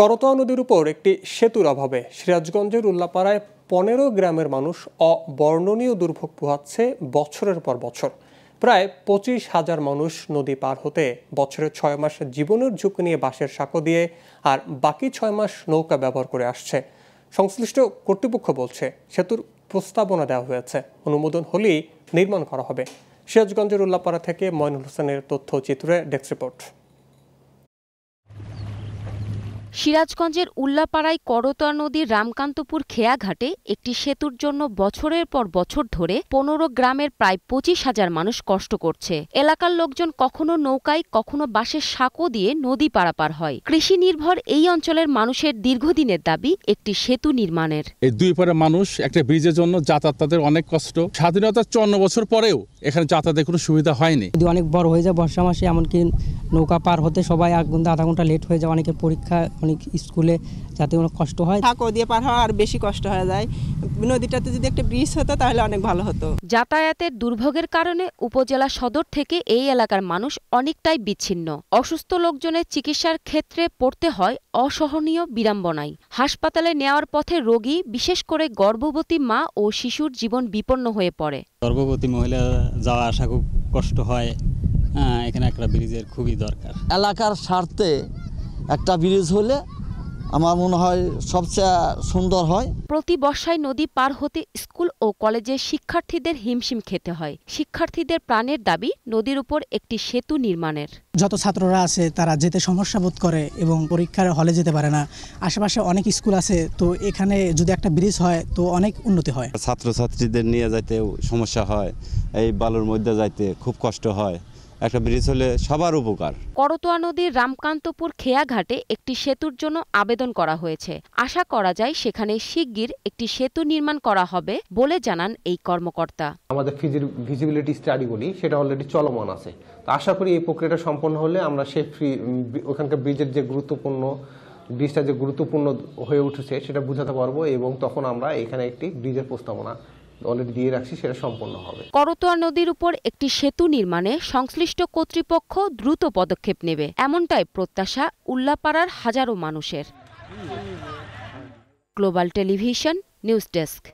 করতোয়া নদীর উপর একটি সেতুর অভাবে সিরাজগঞ্জের উল্লাপাড়ায় পনেরো গ্রামের মানুষ অবর্ণনীয় দুর্ভোগ পোহাচ্ছে বছরের পর বছর প্রায় পঁচিশ হাজার মানুষ নদী পার হতে বছরের ছয় মাস জীবনের ঝুঁকি নিয়ে বাঁশের সাঁকো দিয়ে আর বাকি ছয় মাস নৌকা ব্যবহার করে আসছে সংশ্লিষ্ট কর্তৃপক্ষ বলছে সেতুর প্রস্তাবনা দেওয়া হয়েছে অনুমোদন হলেই নির্মাণ করা হবে সিরাজগঞ্জের উল্লাপাড়া থেকে ময়নুল হোসেনের তথ্য চিত্রে ডেস্ক রিপোর্ট সিরাজগঞ্জের উল্লাপাড়ায় করতোয়া নদীর রামকান্তপুর খেয়াঘাটে একটি সেতুর জন্য বছরের পর বছর ধরে পনেরো গ্রামের প্রায় পঁচিশ হাজার মানুষ কষ্ট করছে এলাকার লোকজন কখনো নৌকায় কখনো বাঁশের সাঁকো দিয়ে নদী পারাপার হয় কৃষি নির্ভর এই অঞ্চলের মানুষের দীর্ঘদিনের দাবি একটি সেতু নির্মাণের এই দুই পারে মানুষ একটা ব্রিজের জন্য যাতায়াত তাদের অনেক কষ্ট স্বাধীনতার চন্ন বছর পরেও এখানে যাতায়াতের কোনো সুবিধা হয়নি যদি অনেক বড় হয়ে যায় বর্ষা মাসে এমনকি নৌকা পার হতে সবাই এক ঘন্টা আধা ঘন্টা লেট হয়ে যায় অনেকের পরীক্ষা অনেক স্কুলে যাতে কোনো কষ্ট হয় থাকো দিয়ে পার হওয়া আর বেশি কষ্ট হয়ে যায় নদীটাতে যদি একটা ব্রিজ হতো তাহলে অনেক ভালো হতো যাতায়াতের দুর্ভোগের কারণে উপজেলা সদর থেকে এই এলাকার মানুষ অনেকটাই বিচ্ছিন্ন অসুস্থ লোকজনের চিকিৎসার ক্ষেত্রে পড়তে হয় অসহনীয় বিড়ম্বনায় হাসপাতালে নেওয়ার পথে রোগী বিশেষ করে গর্ভবতী মা ও শিশুর জীবন বিপন্ন হয়ে পড়ে গর্ভবতী মহিলা যাওয়া আসা খুব কষ্ট হয় এখানে একটা ব্রিজের খুবই দরকার এলাকার স্বার্থে একটা ব্রিজ হলে আমার মনে হয় সবচেয়ে সুন্দর হয় প্রতি বর্ষায় নদী পার হতে স্কুল ও কলেজের শিক্ষার্থীদের হিমশিম খেতে হয় শিক্ষার্থীদের প্রাণের দাবি নদীর উপর একটি সেতু নির্মাণের যত ছাত্ররা আছে তারা যেতে সমস্যা বোধ করে এবং পরীক্ষার হলে যেতে পারে না আশেপাশে অনেক স্কুল আছে তো এখানে যদি একটা ব্রিজ হয় তো অনেক উন্নতি হয় ছাত্রছাত্রীদের নিয়ে যাইতে সমস্যা হয় এই বালুর মধ্যে যাইতে খুব কষ্ট হয় একটা ব্রিজ হলে সবার উপকার করতোয়া নদীর রামকান্তপুর খেয়াঘাটে একটি সেতুর জন্য আবেদন করা হয়েছে আশা করা যায় সেখানে শিগগির একটি সেতু নির্মাণ করা হবে বলে জানান এই কর্মকর্তা আমাদের ভিজিবিলিটি স্টাডি গুলি সেটা অলরেডি চলমান আছে তো আশা করি এই প্রক্রিয়াটা সম্পন্ন হলে আমরা ফ্রি ওখানকার ব্রিজের যে গুরুত্বপূর্ণ ব্রিজটা যে গুরুত্বপূর্ণ হয়ে উঠেছে সেটা বুঝাতে পারবো এবং তখন আমরা এখানে একটি ব্রিজের প্রস্তাবনা অলরেডি দিয়ে রাখছি সেটা সম্পন্ন হবে করতোয়া নদীর উপর একটি সেতু নির্মাণে সংশ্লিষ্ট কর্তৃপক্ষ দ্রুত পদক্ষেপ নেবে এমনটাই প্রত্যাশা উল্লাপাড়ার হাজারো মানুষের গ্লোবাল টেলিভিশন নিউজ ডেস্ক